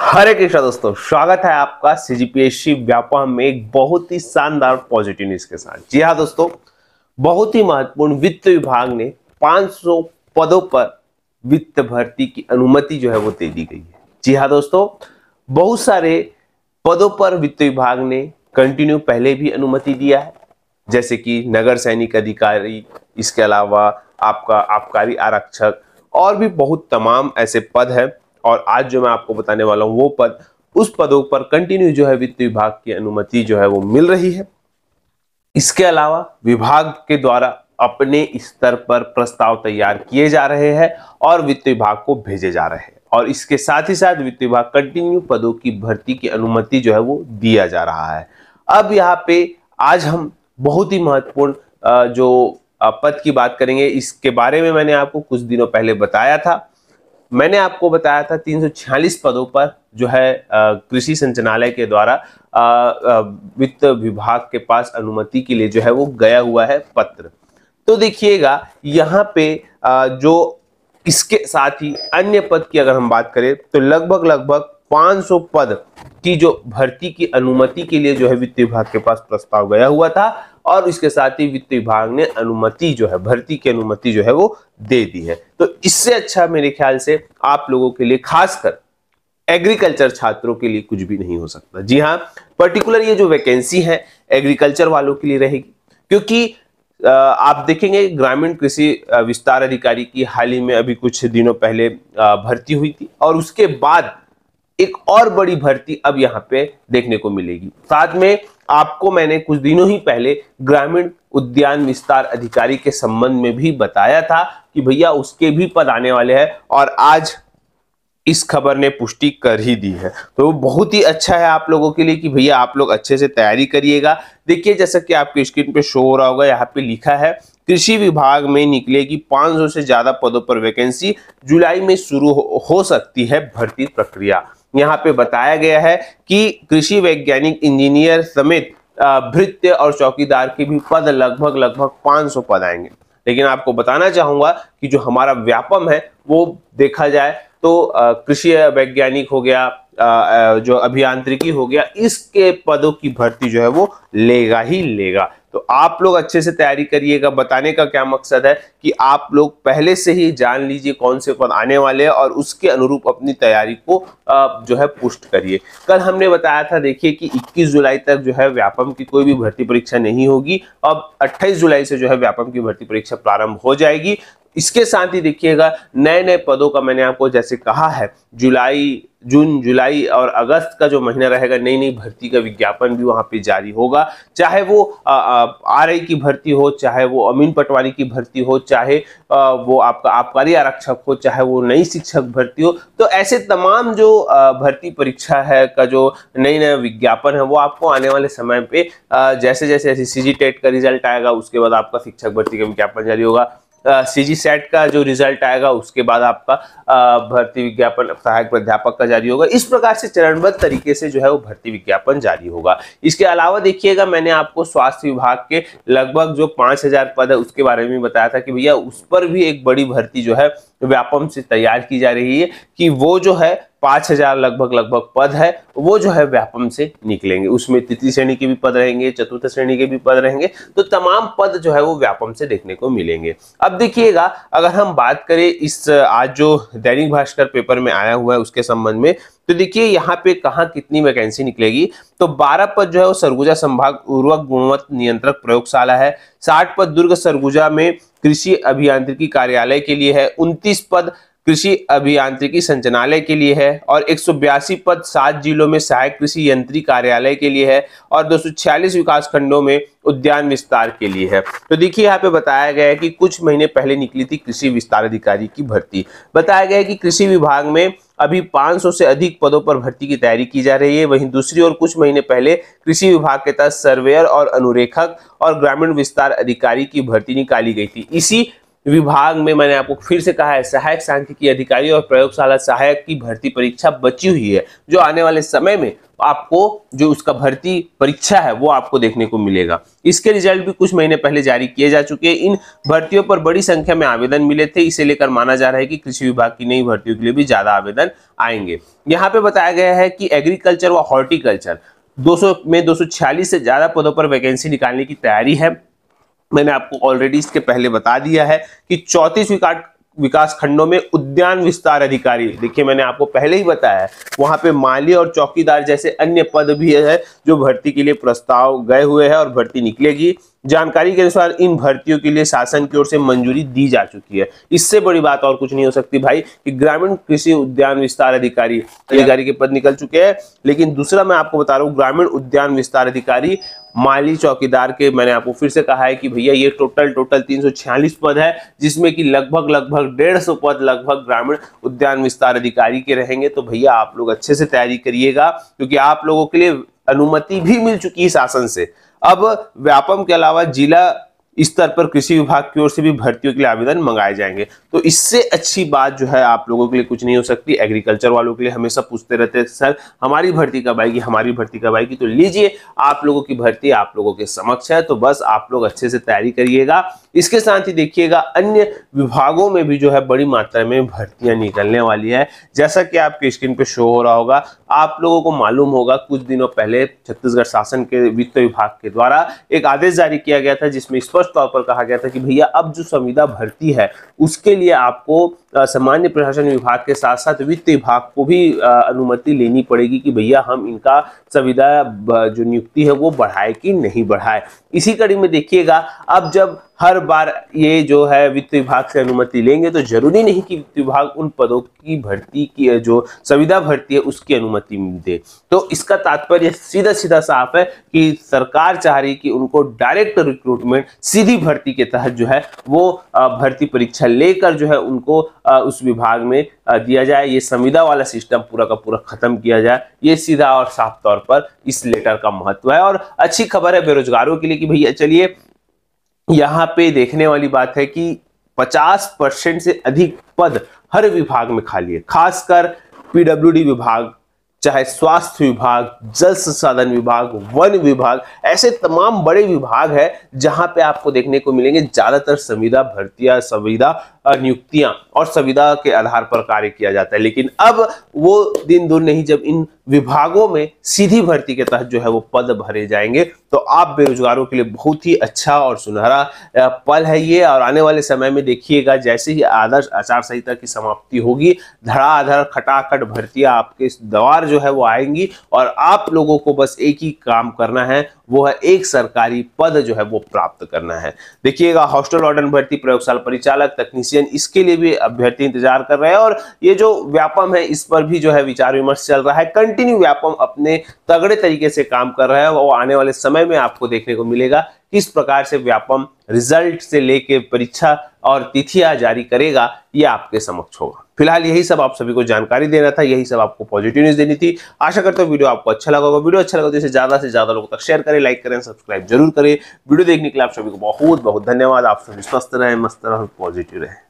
हरे कृष्णा दोस्तों स्वागत है आपका सीजीपीएससी व्यापार में एक बहुत ही शानदार पॉजिटिव न्यूज के साथ जी हाँ दोस्तों बहुत ही महत्वपूर्ण वित्त विभाग ने 500 पदों पर वित्त भर्ती की अनुमति जो है वो दे दी गई है जी हाँ दोस्तों बहुत सारे पदों पर वित्त विभाग ने कंटिन्यू पहले भी अनुमति दिया है जैसे कि नगर सैनिक अधिकारी इसके अलावा आपका आबकारी आरक्षक और भी बहुत तमाम ऐसे पद हैं और आज जो मैं आपको बताने वाला हूँ वो पद उस पदों पर कंटिन्यू जो है वित्त विभाग की अनुमति जो है वो मिल रही है इसके अलावा विभाग के द्वारा अपने स्तर पर प्रस्ताव तैयार किए जा रहे हैं और वित्त विभाग को भेजे जा रहे हैं और इसके साथ ही साथ वित्त विभाग कंटिन्यू पदों की भर्ती की अनुमति जो है वो दिया जा रहा है अब यहाँ पे आज हम बहुत ही महत्वपूर्ण जो पद की बात करेंगे इसके बारे में मैंने आपको कुछ दिनों पहले बताया था मैंने आपको बताया था तीन पदों पर जो है कृषि संचालय के द्वारा वित्त विभाग के पास अनुमति के लिए जो है वो गया हुआ है पत्र तो देखिएगा यहाँ पे आ, जो इसके साथ ही अन्य पद की अगर हम बात करें तो लगभग लगभग 500 पद की जो भर्ती की अनुमति के लिए जो है वित्त विभाग के पास प्रस्ताव गया हुआ था और इसके साथ ही वित्त विभाग ने अनुमति जो है भर्ती की अनुमति जो है वो दे दी है तो इससे अच्छा मेरे ख्याल से आप लोगों के लिए खासकर एग्रीकल्चर छात्रों के लिए कुछ भी नहीं हो सकता जी हाँ पर्टिकुलर ये जो वैकेंसी है एग्रीकल्चर वालों के लिए रहेगी क्योंकि आप देखेंगे ग्रामीण कृषि विस्तार अधिकारी की हाल ही में अभी कुछ दिनों पहले भर्ती हुई थी और उसके बाद एक और बड़ी भर्ती अब यहाँ पे देखने को मिलेगी साथ में आपको मैंने कुछ दिनों ही पहले ग्रामीण उद्यान विस्तार अधिकारी के संबंध में भी बताया था कि भैया उसके भी पद आने वाले हैं और आज इस खबर ने पुष्टि कर ही दी है तो बहुत ही अच्छा है आप लोगों के लिए कि भैया आप लोग अच्छे से तैयारी करिएगा देखिए जैसा कि आपके स्क्रीन पे शो हो रहा होगा यहाँ पे लिखा है कृषि विभाग में निकलेगी 500 से ज्यादा पदों पर वैकेंसी जुलाई में शुरू हो, हो सकती है भर्ती प्रक्रिया यहाँ पे बताया गया है कि कृषि वैज्ञानिक इंजीनियर समेत भृत्य और चौकीदार के भी पद लगभग लगभग 500 पद आएंगे लेकिन आपको बताना चाहूंगा कि जो हमारा व्यापम है वो देखा जाए तो कृषि वैज्ञानिक हो गया जो अभियांत्रिकी हो गया इसके पदों की भर्ती जो है वो लेगा ही लेगा तो आप लोग अच्छे से तैयारी करिएगा बताने का क्या मकसद है कि आप लोग पहले से ही जान लीजिए कौन से पद आने वाले हैं और उसके अनुरूप अपनी तैयारी को जो है पुष्ट करिए कल हमने बताया था देखिए कि 21 जुलाई तक जो है व्यापम की कोई भी भर्ती परीक्षा नहीं होगी अब 28 जुलाई से जो है व्यापम की भर्ती परीक्षा प्रारंभ हो जाएगी इसके साथ ही देखिएगा नए नए पदों का मैंने आपको जैसे कहा है जुलाई जून जुलाई और अगस्त का जो महीना रहेगा नई नई भर्ती का विज्ञापन भी वहाँ पे जारी होगा चाहे वो आर आई की भर्ती हो चाहे वो अमीन पटवारी की भर्ती हो चाहे आ, वो आपका आबकारी आरक्षक हो चाहे वो नई शिक्षक भर्ती हो तो ऐसे तमाम जो भर्ती परीक्षा है का जो नई नया विज्ञापन है वो आपको आने वाले समय पे जैसे जैसे ऐसे सी e का रिजल्ट आएगा उसके बाद आपका शिक्षक भर्ती का विज्ञापन जारी होगा सी जी सेट का जो रिजल्ट आएगा उसके बाद आपका भर्ती विज्ञापन सहायक प्राध्यापक का जारी होगा इस प्रकार से चरणबद्ध तरीके से जो है वो भर्ती विज्ञापन जारी होगा इसके अलावा देखिएगा मैंने आपको स्वास्थ्य विभाग के लगभग जो पाँच हजार पद है उसके बारे में बताया था कि भैया उस पर भी एक बड़ी भर्ती जो है व्यापम से तैयार की जा रही है कि वो जो है पांच हजार लगभग लगभग पद है वो जो है व्यापम से निकलेंगे उसमें तृतीय श्रेणी के भी पद रहेंगे चतुर्थ श्रेणी के भी पद रहेंगे तो तमाम पद जो है वो व्यापम से देखने को मिलेंगे अब देखिएगा अगर हम बात करें इस आज जो दैनिक भास्कर पेपर में आया हुआ है उसके संबंध में तो देखिए यहाँ पे कहाँ कितनी वैकेंसी निकलेगी तो 12 पद जो है वो सरगुजा संभाग उर्वक गुणवत्त नियंत्रक प्रयोगशाला है 60 पद दुर्ग सरगुजा में कृषि अभियांत्रिकी कार्यालय के लिए है 29 पद कृषि अभियांत्रिकी संचालय के लिए है और एक पद सात जिलों में सहायक कृषि यंत्री कार्यालय के लिए है और दो विकास खंडों में उद्यान विस्तार के लिए है तो देखिए यहाँ पे बताया गया है कि कुछ महीने पहले निकली थी कृषि विस्तार अधिकारी की भर्ती बताया गया है कि कृषि विभाग में अभी 500 से अधिक पदों पर भर्ती की तैयारी की जा रही है वहीं दूसरी ओर कुछ महीने पहले कृषि विभाग के तहत सर्वेयर और अनुरेखक और ग्रामीण विस्तार अधिकारी की भर्ती निकाली गई थी इसी विभाग में मैंने आपको फिर से कहा है सहायक सांख्यिकी अधिकारी और प्रयोगशाला सहायक की भर्ती परीक्षा बची हुई है जो आने वाले समय में आपको जो उसका भर्ती परीक्षा है वो आपको देखने को मिलेगा इसके रिजल्ट भी कुछ महीने पहले जारी किए जा चुके हैं इन भर्तियों पर बड़ी संख्या में आवेदन मिले थे इसे लेकर माना जा रहा है कि कृषि विभाग की नई भर्तियों के लिए भी ज्यादा आवेदन आएंगे यहाँ पे बताया गया है कि एग्रीकल्चर व हॉर्टिकल्चर 200 में 246 से ज्यादा पदों पर वैकेंसी निकालने की तैयारी है मैंने आपको ऑलरेडी इसके पहले बता दिया है कि चौतीस विकास विकास खंडों में उद्यान विस्तार अधिकारी देखिए मैंने आपको पहले ही बताया है वहां पे माली और चौकीदार जैसे अन्य पद भी है जो भर्ती के लिए प्रस्ताव गए हुए हैं और भर्ती निकलेगी जानकारी के अनुसार इन भर्तियों के लिए शासन की ओर से मंजूरी दी जा चुकी है इससे बड़ी बात और कुछ नहीं हो सकती भाई कि ग्रामीण कृषि उद्यान विस्तार अधिकारी अधिकारी के पद निकल चुके हैं लेकिन दूसरा मैं आपको बता रहा हूँ ग्रामीण उद्यान विस्तार अधिकारी माली चौकीदार के मैंने आपको फिर से कहा है कि भैया ये टोटल टोटल तीन पद है जिसमें कि लगभग लगभग सौ पद लगभग ग्रामीण उद्यान विस्तार अधिकारी के रहेंगे तो भैया आप लोग अच्छे से तैयारी करिएगा क्योंकि आप लोगों के लिए अनुमति भी मिल चुकी है शासन से अब व्यापम के अलावा जिला स्तर पर कृषि विभाग की ओर से भी भर्तियों के लिए आवेदन मंगाए जाएंगे तो इससे अच्छी बात जो है आप लोगों के लिए कुछ नहीं हो सकती एग्रीकल्चर वालों के लिए हमेशा पूछते रहते हैं सर हमारी भर्ती कब आएगी हमारी भर्ती कब आएगी तो लीजिए आप लोगों की भर्ती आप लोगों के समक्ष है तो बस आप लोग अच्छे से तैयारी करिएगा इसके साथ ही देखिएगा अन्य विभागों में भी जो है बड़ी मात्रा में भर्तियां निकलने वाली है जैसा कि आपकी स्क्रीन पर शो हो रहा होगा आप लोगों को मालूम होगा कुछ दिनों पहले छत्तीसगढ़ शासन के वित्त विभाग के द्वारा एक आदेश जारी किया गया था जिसमें स्पष्ट तौर पर कहा गया था कि भैया अब जो संविदा भर्ती है उसके लिए आपको सामान्य प्रशासन विभाग के साथ साथ वित्त विभाग को भी अनुमति लेनी पड़ेगी कि भैया हम इनका संविदा जो नियुक्ति है वो बढ़ाए कि नहीं बढ़ाए इसी कड़ी में देखिएगा अब जब हर बार ये जो है वित्त विभाग से अनुमति लेंगे तो जरूरी नहीं कि वित्त विभाग उन पदों की भर्ती की जो संविदा भर्ती है उसकी अनुमति दे तो इसका तात्पर्य सीधा सीधा साफ है कि सरकार चाह रही कि उनको डायरेक्ट रिक्रूटमेंट सीधी भर्ती के तहत जो है वो भर्ती परीक्षा लेकर जो है उनको उस विभाग में दिया जाए ये संविदा वाला सिस्टम पूरा का पूरा खत्म किया जाए ये सीधा और साफ तौर पर इस लेटर का महत्व है और अच्छी खबर है बेरोजगारों के लिए कि भैया चलिए यहाँ पे देखने वाली बात है कि 50 परसेंट से अधिक पद हर विभाग में खाली है खासकर पीडब्ल्यूडी विभाग चाहे स्वास्थ्य विभाग जल संसाधन विभाग वन विभाग ऐसे तमाम बड़े विभाग है जहां पे आपको देखने को मिलेंगे ज्यादातर संविदा भर्तियां संविदा नियुक्तियां और संविदा के आधार पर कार्य किया जाता है लेकिन अब वो दिन दूर नहीं जब इन विभागों में सीधी भर्ती के तहत जो है वो पद भरे जाएंगे तो आप बेरोजगारों के लिए बहुत ही अच्छा और सुनहरा पल है ये और आने वाले समय में देखिएगा जैसे ही आदर्श आचार संहिता की समाप्ति होगी धड़ाधड़ खटाखट भर्तियां आपके द्वार जो है वो आएंगी और आप लोगों को बस एक ही काम करना है वो है एक सरकारी पद जो है वो प्राप्त करना है देखिएगा हॉस्टल ऑर्डन भर्ती प्रयोगशाला परिचालक तकनीशियन इसके लिए भी अभ्यर्थी इंतजार कर रहे हैं और ये जो व्यापम है इस पर भी जो है विचार विमर्श चल रहा है कंटिन्यू कंटिन्यू व्यापम अपने तगड़े तरीके से काम कर रहा है वो आने वाले समय में आपको देखने को मिलेगा किस प्रकार से व्यापम रिजल्ट से लेके परीक्षा और तिथियां जारी करेगा ये आपके समक्ष होगा फिलहाल यही सब आप सभी को जानकारी देना था यही सब आपको पॉजिटिव न्यूज देनी थी आशा करता हूँ वीडियो आपको अच्छा लगा होगा वीडियो अच्छा लगा तो इसे ज्यादा से ज्यादा लोगों तक शेयर करें लाइक करें सब्सक्राइब जरूर करें वीडियो देखने के लिए आप सभी को बहुत बहुत धन्यवाद आप सभी स्वस्थ रहें मस्त रहें पॉजिटिव रहें